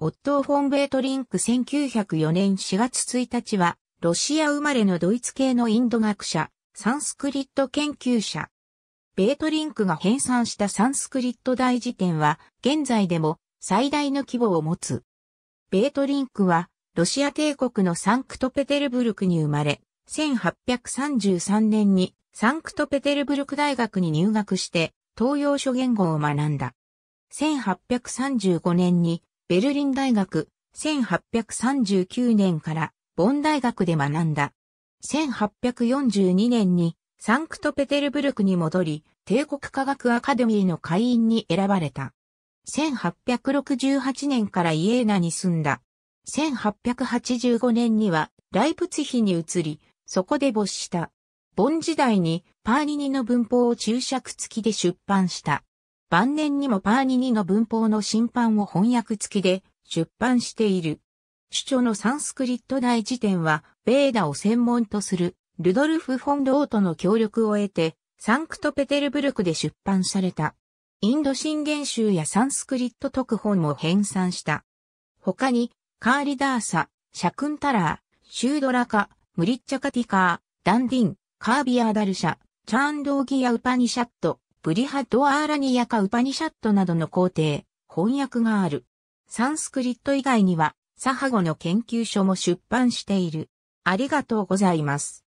オットー・フォン・ベートリンク1904年4月1日は、ロシア生まれのドイツ系のインド学者、サンスクリット研究者。ベートリンクが編纂したサンスクリット大辞典は、現在でも最大の規模を持つ。ベートリンクは、ロシア帝国のサンクトペテルブルクに生まれ、1833年にサンクトペテルブルク大学に入学して、東洋諸言語を学んだ。1835年にベルリン大学、1839年からボン大学で学んだ。1842年にサンクトペテルブルクに戻り、帝国科学アカデミーの会員に選ばれた。1868年からイエーナに住んだ。1885年にはライプツヒに移り、そこで没した。ボン時代にパーニニの文法を注釈付きで出版した。晩年にもパーニニの文法の審判を翻訳付きで出版している。主著のサンスクリット大辞典は、ベーダを専門とする、ルドルフ・フォン・ローとの協力を得て、サンクトペテルブルクで出版された。インド神言集やサンスクリット特本も編纂した。他に、カーリダーサ、シャクンタラー、シュードラカ、ムリッチャカティカー、ダンディン、カービアダルシャ、チャーンドーギア・ウパニシャット、ブリハド・アーラニヤかウパニシャットなどの皇帝、翻訳がある。サンスクリット以外には、サハゴの研究書も出版している。ありがとうございます。